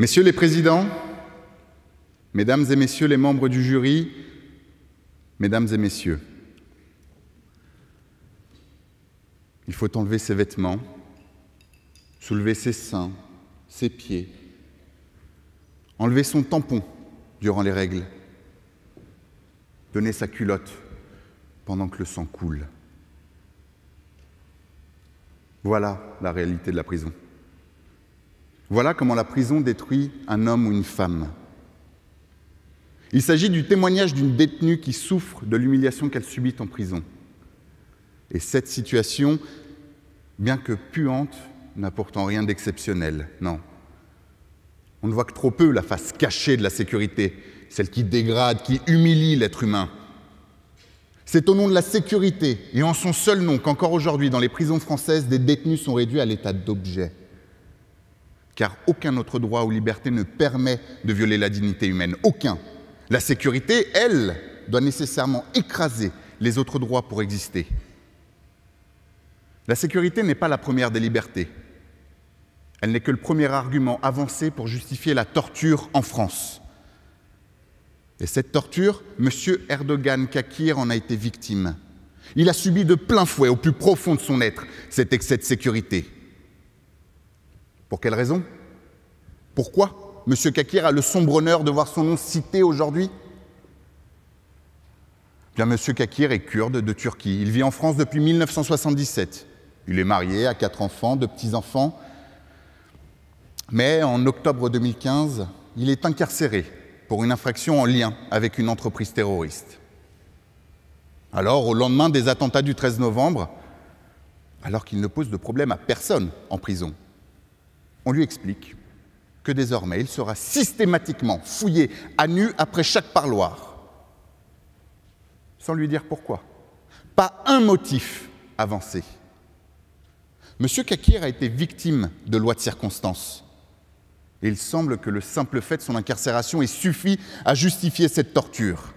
Messieurs les présidents, Mesdames et Messieurs les membres du jury, Mesdames et Messieurs, il faut enlever ses vêtements, soulever ses seins, ses pieds, enlever son tampon durant les règles, donner sa culotte pendant que le sang coule. Voilà la réalité de la prison. Voilà comment la prison détruit un homme ou une femme. Il s'agit du témoignage d'une détenue qui souffre de l'humiliation qu'elle subit en prison. Et cette situation, bien que puante, n'a pourtant rien d'exceptionnel, non. On ne voit que trop peu la face cachée de la sécurité, celle qui dégrade, qui humilie l'être humain. C'est au nom de la sécurité et en son seul nom qu'encore aujourd'hui dans les prisons françaises, des détenus sont réduits à l'état d'objet car aucun autre droit ou liberté ne permet de violer la dignité humaine. Aucun. La sécurité, elle, doit nécessairement écraser les autres droits pour exister. La sécurité n'est pas la première des libertés. Elle n'est que le premier argument avancé pour justifier la torture en France. Et cette torture, M. Erdogan Kakir en a été victime. Il a subi de plein fouet, au plus profond de son être, cet excès de sécurité. Pour quelle raison Pourquoi M. Kakir a le sombre honneur de voir son nom cité aujourd'hui Bien, M. Kakir est kurde de Turquie. Il vit en France depuis 1977. Il est marié, a quatre enfants, deux petits-enfants. Mais en octobre 2015, il est incarcéré pour une infraction en lien avec une entreprise terroriste. Alors, au lendemain des attentats du 13 novembre, alors qu'il ne pose de problème à personne en prison, on lui explique que désormais il sera systématiquement fouillé à nu après chaque parloir, sans lui dire pourquoi. Pas un motif avancé. Monsieur Kakir a été victime de lois de circonstance. Et il semble que le simple fait de son incarcération ait suffi à justifier cette torture.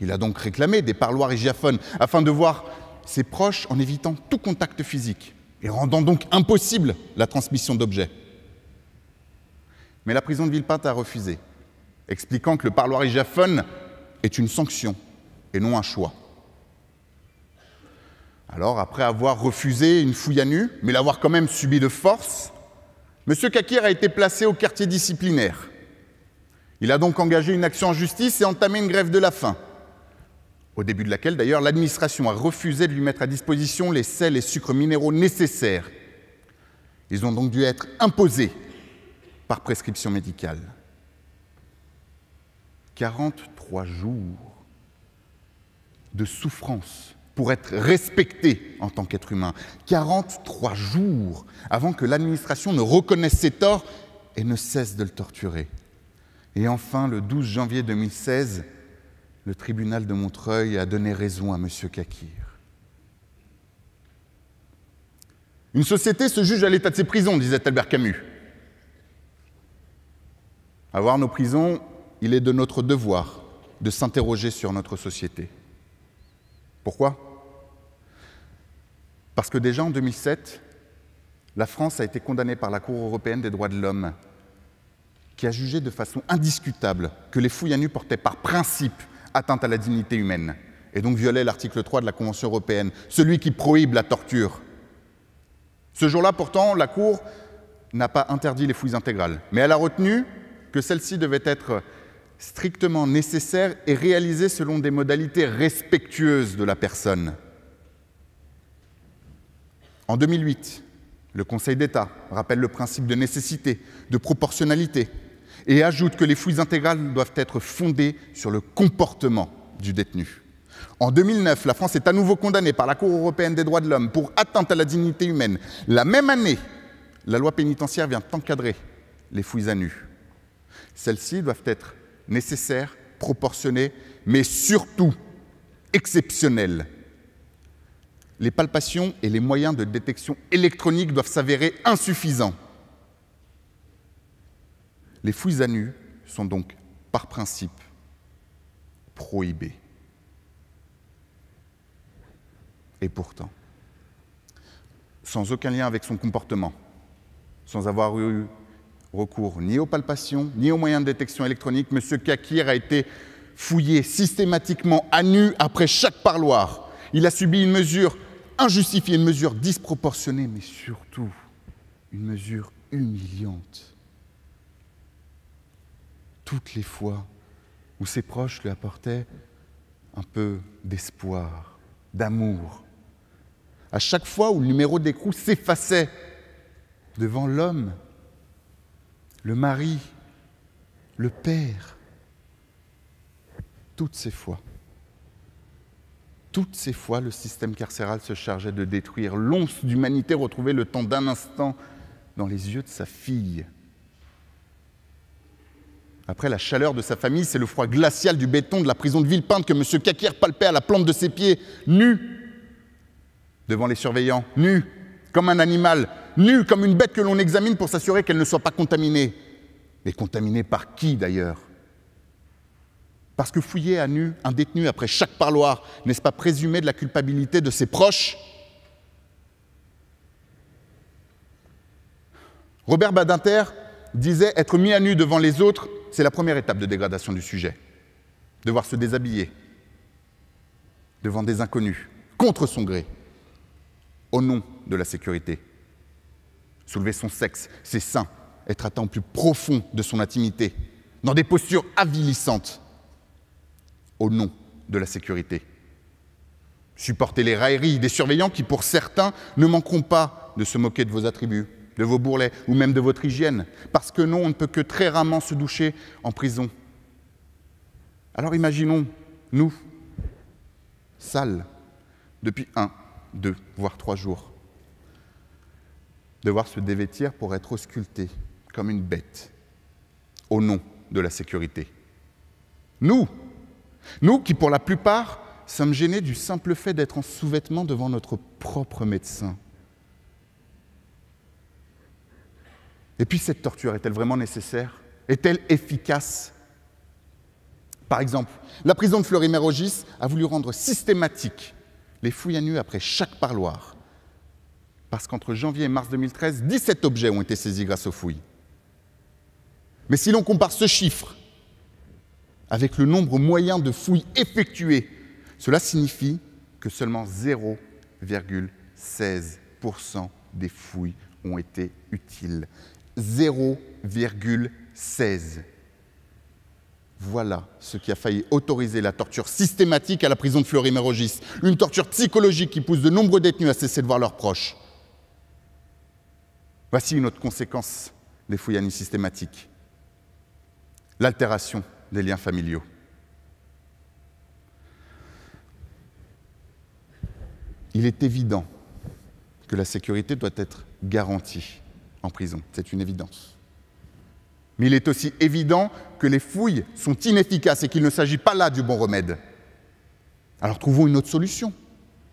Il a donc réclamé des parloirs hygiaphones afin de voir ses proches en évitant tout contact physique et rendant donc impossible la transmission d'objets. Mais la prison de Villepinte a refusé, expliquant que le parloir hijaphone est une sanction et non un choix. Alors, après avoir refusé une fouille à nu, mais l'avoir quand même subi de force, M. Kakir a été placé au quartier disciplinaire. Il a donc engagé une action en justice et entamé une grève de la faim au début de laquelle d'ailleurs l'administration a refusé de lui mettre à disposition les sels et sucres minéraux nécessaires. Ils ont donc dû être imposés par prescription médicale. 43 jours de souffrance pour être respecté en tant qu'être humain. 43 jours avant que l'administration ne reconnaisse ses torts et ne cesse de le torturer. Et enfin, le 12 janvier 2016, le tribunal de Montreuil a donné raison à M. Kakir. Une société se juge à l'état de ses prisons, disait Albert Camus. Avoir nos prisons, il est de notre devoir de s'interroger sur notre société. Pourquoi Parce que déjà en 2007, la France a été condamnée par la Cour européenne des droits de l'homme, qui a jugé de façon indiscutable que les fouilles à nu portaient par principe atteinte à la dignité humaine, et donc violait l'article 3 de la Convention européenne, celui qui prohibe la torture. Ce jour-là, pourtant, la Cour n'a pas interdit les fouilles intégrales, mais elle a retenu que celles-ci devaient être strictement nécessaires et réalisées selon des modalités respectueuses de la personne. En 2008, le Conseil d'État rappelle le principe de nécessité, de proportionnalité et ajoute que les fouilles intégrales doivent être fondées sur le comportement du détenu. En 2009, la France est à nouveau condamnée par la Cour européenne des droits de l'homme pour atteinte à la dignité humaine. La même année, la loi pénitentiaire vient encadrer les fouilles à nu. Celles-ci doivent être nécessaires, proportionnées, mais surtout exceptionnelles. Les palpations et les moyens de détection électronique doivent s'avérer insuffisants. Les fouilles à nu sont donc, par principe, prohibées. Et pourtant, sans aucun lien avec son comportement, sans avoir eu recours ni aux palpations, ni aux moyens de détection électronique, M. Kakir a été fouillé systématiquement à nu après chaque parloir. Il a subi une mesure injustifiée, une mesure disproportionnée, mais surtout une mesure humiliante toutes les fois où ses proches lui apportaient un peu d'espoir, d'amour. À chaque fois où le numéro d'écrou s'effaçait devant l'homme, le mari, le père, toutes ces fois, toutes ces fois, le système carcéral se chargeait de détruire l'once d'humanité retrouvée le temps d'un instant dans les yeux de sa fille après la chaleur de sa famille, c'est le froid glacial du béton de la prison de Villepinte que M. Kakir palpait à la plante de ses pieds, nu, devant les surveillants, nu, comme un animal, nu, comme une bête que l'on examine pour s'assurer qu'elle ne soit pas contaminée. Mais contaminée par qui d'ailleurs Parce que fouiller à nu un détenu après chaque parloir, n'est-ce pas présumer de la culpabilité de ses proches Robert Badinter disait être mis à nu devant les autres c'est la première étape de dégradation du sujet. Devoir se déshabiller devant des inconnus, contre son gré, au nom de la sécurité. Soulever son sexe, ses seins, être atteint au plus profond de son intimité, dans des postures avilissantes, au nom de la sécurité. Supporter les railleries des surveillants qui, pour certains, ne manqueront pas de se moquer de vos attributs, de vos bourrelets ou même de votre hygiène, parce que non, on ne peut que très rarement se doucher en prison. Alors imaginons, nous, sales, depuis un, deux, voire trois jours, devoir se dévêtir pour être auscultés comme une bête, au nom de la sécurité. Nous, nous qui pour la plupart sommes gênés du simple fait d'être en sous vêtement devant notre propre médecin. Et puis cette torture est-elle vraiment nécessaire Est-elle efficace Par exemple, la prison de Fleury-Mérogis a voulu rendre systématique les fouilles à nu après chaque parloir, parce qu'entre janvier et mars 2013, 17 objets ont été saisis grâce aux fouilles. Mais si l'on compare ce chiffre avec le nombre moyen de fouilles effectuées, cela signifie que seulement 0,16% des fouilles ont été utiles. 0,16. Voilà ce qui a failli autoriser la torture systématique à la prison de Fleury-Mérogis, une torture psychologique qui pousse de nombreux détenus à cesser de voir leurs proches. Voici une autre conséquence des fouillanis systématiques, l'altération des liens familiaux. Il est évident que la sécurité doit être garantie en prison, c'est une évidence. Mais il est aussi évident que les fouilles sont inefficaces et qu'il ne s'agit pas là du bon remède. Alors trouvons une autre solution,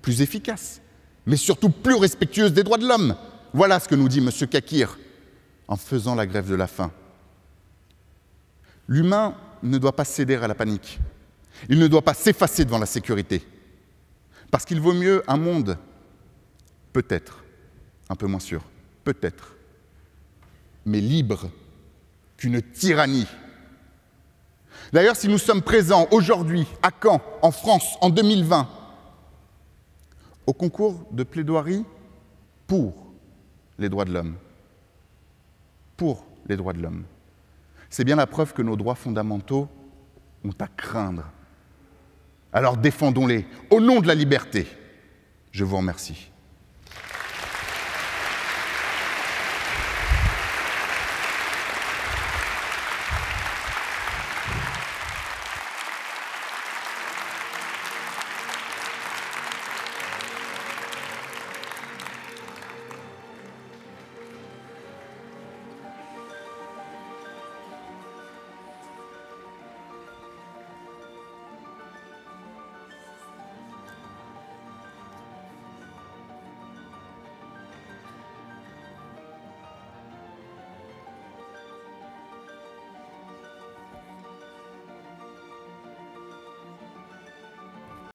plus efficace, mais surtout plus respectueuse des droits de l'homme. Voilà ce que nous dit M. Kakir en faisant la grève de la faim. L'humain ne doit pas céder à la panique. Il ne doit pas s'effacer devant la sécurité. Parce qu'il vaut mieux un monde, peut-être, un peu moins sûr, peut-être, mais libre qu'une tyrannie. D'ailleurs, si nous sommes présents aujourd'hui à Caen, en France, en 2020, au concours de plaidoirie pour les droits de l'homme, pour les droits de l'homme, c'est bien la preuve que nos droits fondamentaux ont à craindre. Alors défendons-les au nom de la liberté. Je vous remercie.